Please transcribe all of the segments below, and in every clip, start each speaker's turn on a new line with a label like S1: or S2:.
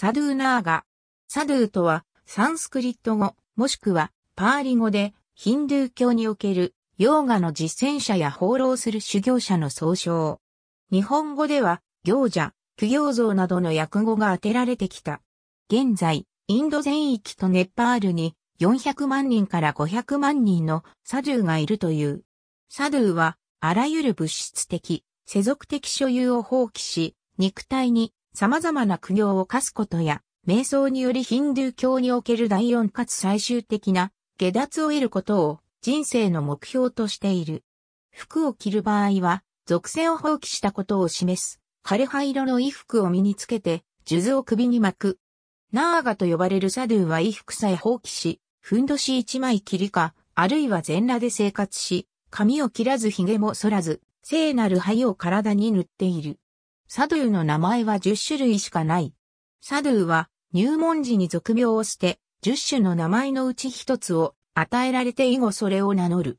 S1: サドゥーナーガ。サドゥーとは、サンスクリット語、もしくは、パーリ語で、ヒンドゥー教における、ヨーガの実践者や放浪する修行者の総称。日本語では、行者、苦行像などの訳語が当てられてきた。現在、インド全域とネパールに、400万人から500万人のサドゥーがいるという。サドゥーは、あらゆる物質的、世俗的所有を放棄し、肉体に様々な苦行を課すことや、瞑想によりヒンドゥー教における第四かつ最終的な下脱を得ることを人生の目標としている。服を着る場合は、属性を放棄したことを示す、枯葉色の衣服を身につけて、数珠を首に巻く。ナーガと呼ばれるサドゥーは衣服さえ放棄し、ふんどし一枚切りか、あるいは全裸で生活し、髪を切らず髭も剃らず、聖なる灰を体に塗っている。サドゥの名前は10種類しかない。サドゥは入門時に俗名を捨て、10種の名前のうち一つを与えられて以後それを名乗る。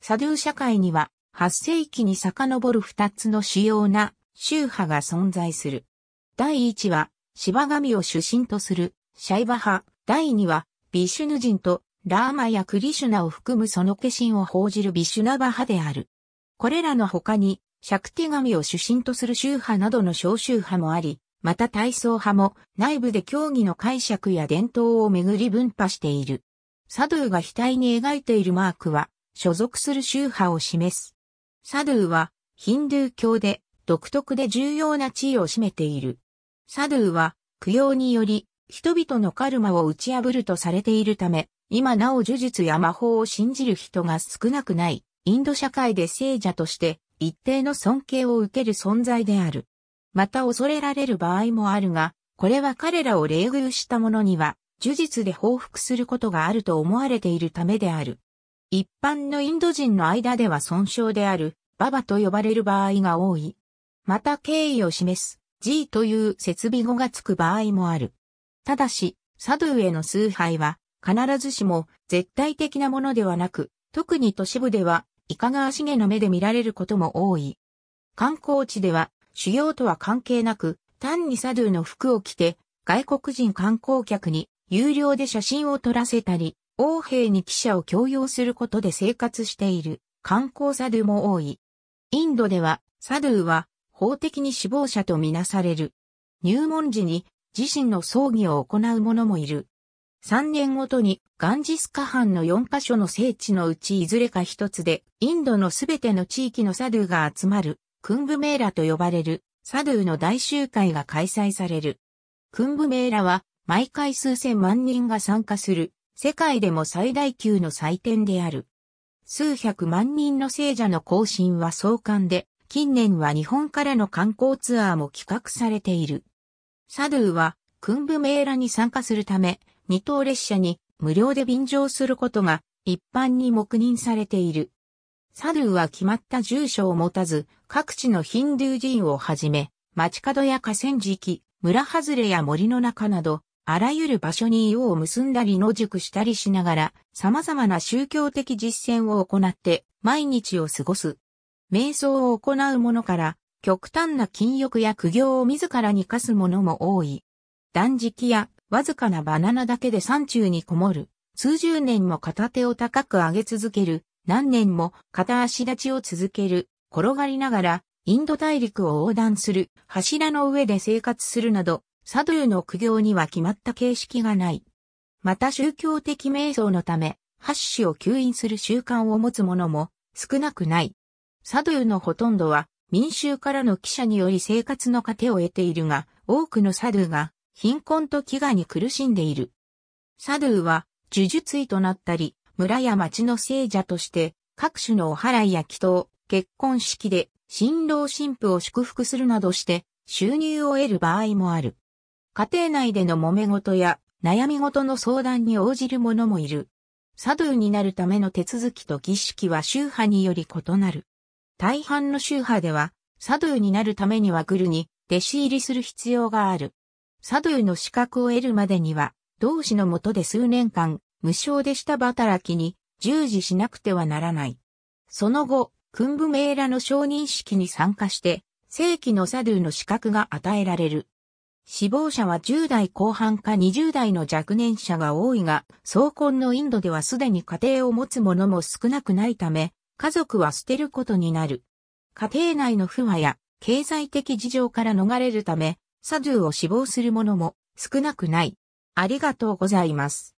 S1: サドゥ社会には8世紀に遡る2つの主要な宗派が存在する。第一は、芝神を主神とする、シャイバ派。第二は、ビシュヌ人と、ラーマやクリシュナを含むその化身を報じるビシュナバ派である。これらの他に、釈ティ神を主神とする宗派などの小宗派もあり、また体操派も内部で教義の解釈や伝統をめぐり分派している。サドゥが額に描いているマークは、所属する宗派を示す。サドゥは、ヒンドゥー教で、独特で重要な地位を占めている。サドゥは、供養により、人々のカルマを打ち破るとされているため、今なお呪術や魔法を信じる人が少なくない、インド社会で聖者として、一定の尊敬を受ける存在である。また恐れられる場合もあるが、これは彼らを冷遇した者には、呪術で報復することがあると思われているためである。一般のインド人の間では損傷である、ババと呼ばれる場合が多い。また敬意を示す、G という設備語がつく場合もある。ただし、サドゥへの崇拝は、必ずしも絶対的なものではなく、特に都市部ではいかがわしげの目で見られることも多い。観光地では、修行とは関係なく、単にサドゥの服を着て、外国人観光客に有料で写真を撮らせたり、王兵に記者を強要することで生活している観光サドゥも多い。インドでは、サドゥは法的に死亡者とみなされる。入門時に自身の葬儀を行う者もいる。3年ごとにガンジス河畔の4カ所の聖地のうちいずれか一つで、インドのすべての地域のサドゥが集まる、クンブメーラと呼ばれる、サドゥの大集会が開催される。クンブメーラは、毎回数千万人が参加する、世界でも最大級の祭典である。数百万人の聖者の行進は壮観で、近年は日本からの観光ツアーも企画されている。サドゥは、クンブメーラに参加するため、二等列車に無料で便乗することが一般に黙認されている。サドゥは決まった住所を持たず、各地のヒンドゥー寺院をはじめ、街角や河川敷、村外れや森の中など、あらゆる場所に用を結んだり野宿したりしながら、様々な宗教的実践を行って毎日を過ごす。瞑想を行う者から、極端な禁欲や苦行を自らに課す者も多い。断食やわずかなバナナだけで山中にこもる。数十年も片手を高く上げ続ける。何年も片足立ちを続ける。転がりながら、インド大陸を横断する。柱の上で生活するなど、サドゥの苦行には決まった形式がない。また宗教的瞑想のため、シュを吸引する習慣を持つ者も少なくない。サドゥのほとんどは民衆からの記者により生活の糧を得ているが、多くのサドゥが貧困と飢餓に苦しんでいる。サドゥは、呪術医となったり、村や町の聖者として、各種のお祓いや祈祷、結婚式で、新郎新婦を祝福するなどして、収入を得る場合もある。家庭内での揉め事や、悩み事の相談に応じる者もいる。サドゥになるための手続きと儀式は宗派により異なる。大半の宗派では、サドゥになるためにはグルに弟子入りする必要がある。サドゥの資格を得るまでには、同志のもとで数年間、無償でした働きに従事しなくてはならない。その後、訓部名らの承認式に参加して、正規のサドゥの資格が与えられる。死亡者は10代後半か20代の若年者が多いが、総婚のインドではすでに家庭を持つ者も少なくないため、家族は捨てることになる。家庭内の不和や経済的事情から逃れるため、サドゥを死亡する者も少なくない。ありがとうございます。